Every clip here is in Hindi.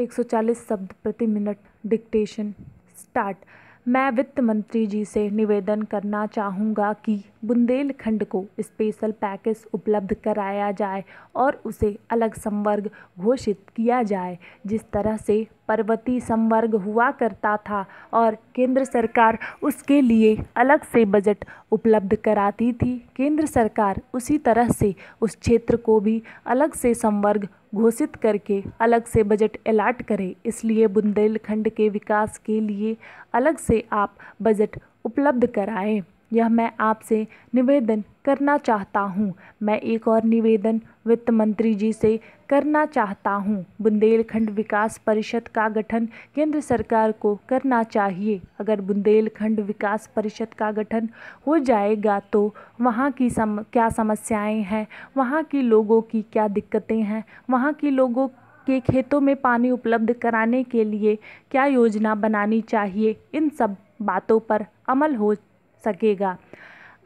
140 शब्द प्रति मिनट डिक्टेशन स्टार्ट मैं वित्त मंत्री जी से निवेदन करना चाहूँगा कि बुंदेलखंड को स्पेशल पैकेज उपलब्ध कराया जाए और उसे अलग संवर्ग घोषित किया जाए जिस तरह से पर्वतीय संवर्ग हुआ करता था और केंद्र सरकार उसके लिए अलग से बजट उपलब्ध कराती थी केंद्र सरकार उसी तरह से उस क्षेत्र को भी अलग से संवर्ग घोषित करके अलग से बजट अलाट करें इसलिए बुंदेलखंड के विकास के लिए अलग से आप बजट उपलब्ध कराएं यह मैं आपसे निवेदन करना चाहता हूँ मैं एक और निवेदन वित्त मंत्री जी से करना चाहता हूँ बुंदेलखंड विकास परिषद का गठन केंद्र सरकार को करना चाहिए अगर बुंदेलखंड विकास परिषद का गठन हो जाएगा तो वहाँ की सम क्या समस्याएं हैं वहाँ की लोगों की क्या दिक्कतें हैं वहाँ की लोगों के खेतों में पानी उपलब्ध कराने के लिए क्या योजना बनानी चाहिए इन सब बातों पर अमल हो सकेगा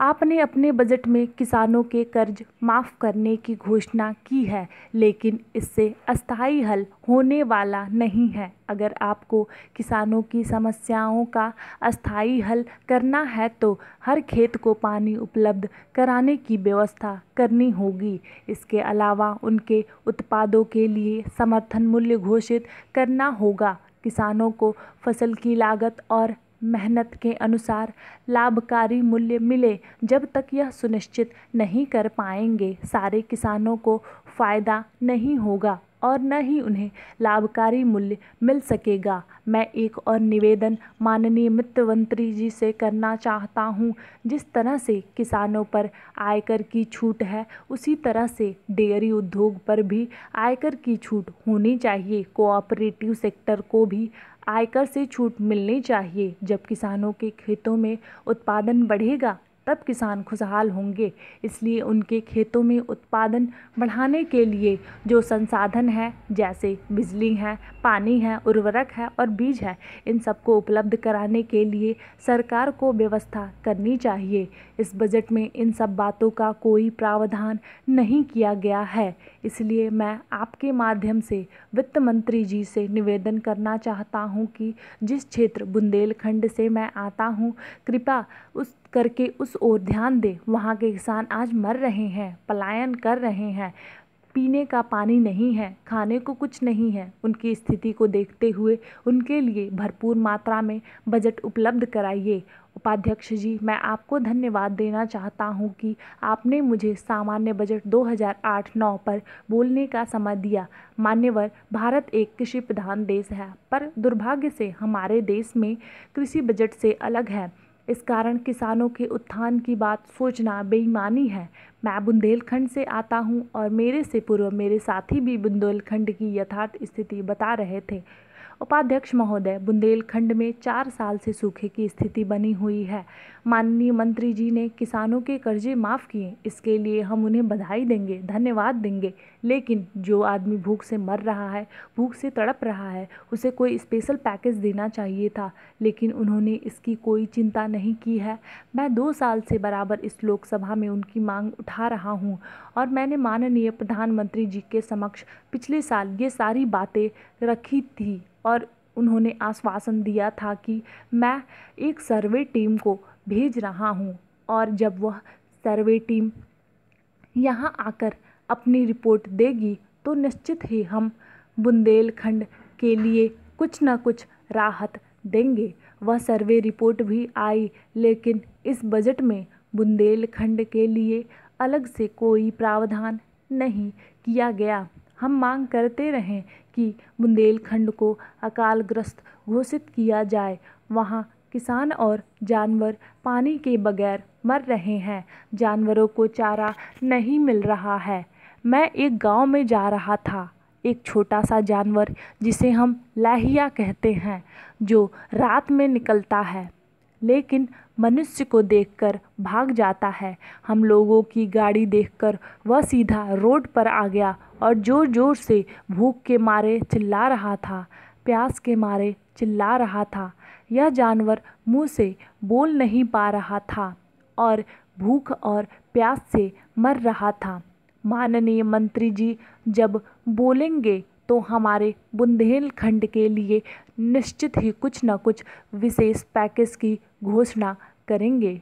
आपने अपने बजट में किसानों के कर्ज माफ़ करने की घोषणा की है लेकिन इससे अस्थाई हल होने वाला नहीं है अगर आपको किसानों की समस्याओं का अस्थाई हल करना है तो हर खेत को पानी उपलब्ध कराने की व्यवस्था करनी होगी इसके अलावा उनके उत्पादों के लिए समर्थन मूल्य घोषित करना होगा किसानों को फसल की लागत और मेहनत के अनुसार लाभकारी मूल्य मिले जब तक यह सुनिश्चित नहीं कर पाएंगे सारे किसानों को फ़ायदा नहीं होगा और न ही उन्हें लाभकारी मूल्य मिल सकेगा मैं एक और निवेदन माननीय वित्त मंत्री जी से करना चाहता हूं जिस तरह से किसानों पर आयकर की छूट है उसी तरह से डेयरी उद्योग पर भी आयकर की छूट होनी चाहिए कोऑपरेटिव सेक्टर को भी आयकर से छूट मिलनी चाहिए जब किसानों के खेतों में उत्पादन बढ़ेगा तब किसान खुशहाल होंगे इसलिए उनके खेतों में उत्पादन बढ़ाने के लिए जो संसाधन है जैसे बिजली है पानी है उर्वरक है और बीज है इन सबको उपलब्ध कराने के लिए सरकार को व्यवस्था करनी चाहिए इस बजट में इन सब बातों का कोई प्रावधान नहीं किया गया है इसलिए मैं आपके माध्यम से वित्त मंत्री जी से निवेदन करना चाहता हूँ कि जिस क्षेत्र बुंदेलखंड से मैं आता हूँ कृपा उस करके उस ओर ध्यान दें वहाँ के किसान आज मर रहे हैं पलायन कर रहे हैं पीने का पानी नहीं है खाने को कुछ नहीं है उनकी स्थिति को देखते हुए उनके लिए भरपूर मात्रा में बजट उपलब्ध कराइए उपाध्यक्ष जी मैं आपको धन्यवाद देना चाहता हूं कि आपने मुझे सामान्य बजट 2008-9 पर बोलने का समय दिया मान्यवर भारत एक कृषि प्रधान देश है पर दुर्भाग्य से हमारे देश में कृषि बजट से अलग है इस कारण किसानों के उत्थान की बात सोचना बेईमानी है मैं बुंदेलखंड से आता हूँ और मेरे से पूर्व मेरे साथी भी बुंदेलखंड की यथार्थ स्थिति बता रहे थे उपाध्यक्ष महोदय बुंदेलखंड में चार साल से सूखे की स्थिति बनी हुई है माननीय मंत्री जी ने किसानों के कर्जे माफ़ किए इसके लिए हम उन्हें बधाई देंगे धन्यवाद देंगे लेकिन जो आदमी भूख से मर रहा है भूख से तड़प रहा है उसे कोई स्पेशल पैकेज देना चाहिए था लेकिन उन्होंने इसकी कोई चिंता नहीं की है मैं दो साल से बराबर इस लोकसभा में उनकी मांग उठा रहा हूँ और मैंने माननीय प्रधानमंत्री जी के समक्ष पिछले साल ये सारी बातें रखी थी और उन्होंने आश्वासन दिया था कि मैं एक सर्वे टीम को भेज रहा हूँ और जब वह सर्वे टीम यहाँ आकर अपनी रिपोर्ट देगी तो निश्चित ही हम बुंदेलखंड के लिए कुछ ना कुछ राहत देंगे वह सर्वे रिपोर्ट भी आई लेकिन इस बजट में बुंदेलखंड के लिए अलग से कोई प्रावधान नहीं किया गया हम मांग करते रहें कि बुंदेलखंड को अकालग्रस्त घोषित किया जाए वहाँ किसान और जानवर पानी के बगैर मर रहे हैं जानवरों को चारा नहीं मिल रहा है मैं एक गांव में जा रहा था एक छोटा सा जानवर जिसे हम लाहिया कहते हैं जो रात में निकलता है लेकिन मनुष्य को देखकर भाग जाता है हम लोगों की गाड़ी देखकर वह सीधा रोड पर आ गया और ज़ोर ज़ोर से भूख के मारे चिल्ला रहा था प्यास के मारे चिल्ला रहा था यह जानवर मुंह से बोल नहीं पा रहा था और भूख और प्यास से मर रहा था माननीय मंत्री जी जब बोलेंगे तो हमारे बुंदेलखंड के लिए निश्चित ही कुछ न कुछ विशेष पैकेज की घोषणा करेंगे